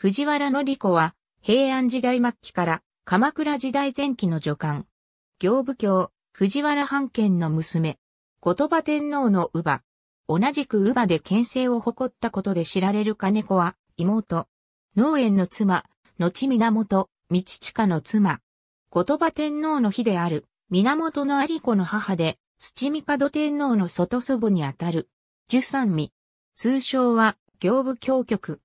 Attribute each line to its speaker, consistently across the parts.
Speaker 1: 藤原紀子は、平安時代末期から鎌倉時代前期の女官。行部教、藤原藩県の娘。言葉天皇の乳母。同じく乳母で県政を誇ったことで知られる金子は、妹。農園の妻、後源、道親の妻。言葉天皇の妃である、源の有子の母で、土帝天皇の外祖母にあたる。十三味。通称は、行部教局。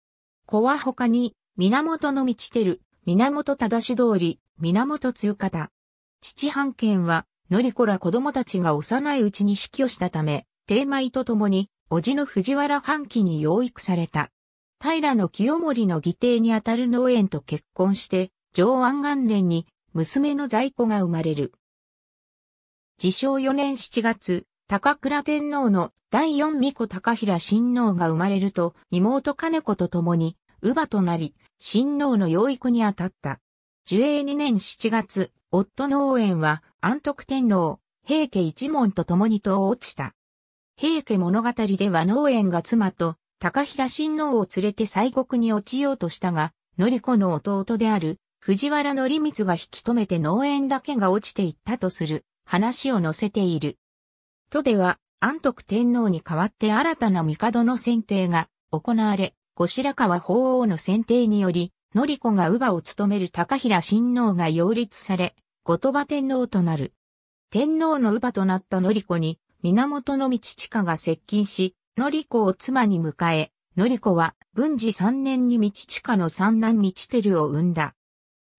Speaker 1: 子は他に、源の道てる、源正通り、源通方。父半権は、のりこら子供たちが幼いうちに死去したため、帝米と共に、叔父の藤原半期に養育された。平の清盛の義弟にあたる農園と結婚して、上安元年に娘の在庫が生まれる。自称4年7月、高倉天皇の第四巫女高平親王が生まれると、妹金子と共に乳母となり、親王の養育にあたった。寿永2年7月、夫の応援は安徳天皇、平家一門と共に党を落ちた。平家物語では農園が妻と高平親王を連れて西国に落ちようとしたが、り子の弟である藤原み光が引き止めて農園だけが落ちていったとする話を載せている。とでは安徳天皇に代わって新たな帝の選定が行われ、後白河法皇の選定により、典子が乳母を務める高平親王が擁立され、後鳥羽天皇となる。天皇の乳母となった典子に、源道親が接近し、典子を妻に迎え、典子は文治3年に道親の三男道照を産んだ。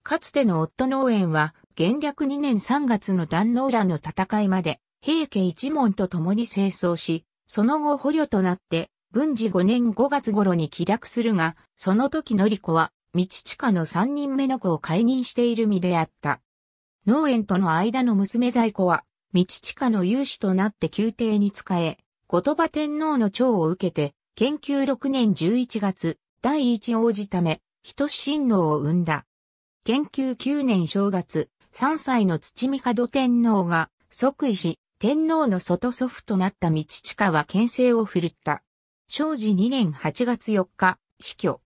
Speaker 1: かつての夫農園は、元略2年3月の壇の浦の戦いまで、平家一門と共に清掃し、その後捕虜となって文治5年5月頃に帰略するが、その時のり子は、道下の3人目の子を解任している身であった。農園との間の娘在庫は、道下の有志となって宮廷に仕え、言葉天皇の長を受けて、研究6年11月、第一王子ため、人親王を生んだ。研究9年正月、3歳の土見門天皇が即位し、天皇の外祖父となった道下は牽制を振るった。生治2年8月4日、死去。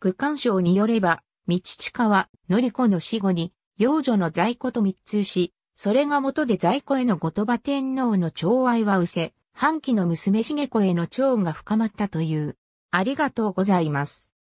Speaker 1: 区間賞によれば、道近は、のり子の死後に、幼女の在庫と密通し、それが元で在庫への後鳥羽天皇の寵愛は失せ、半期の娘げ子への寵が深まったという。ありがとうございます。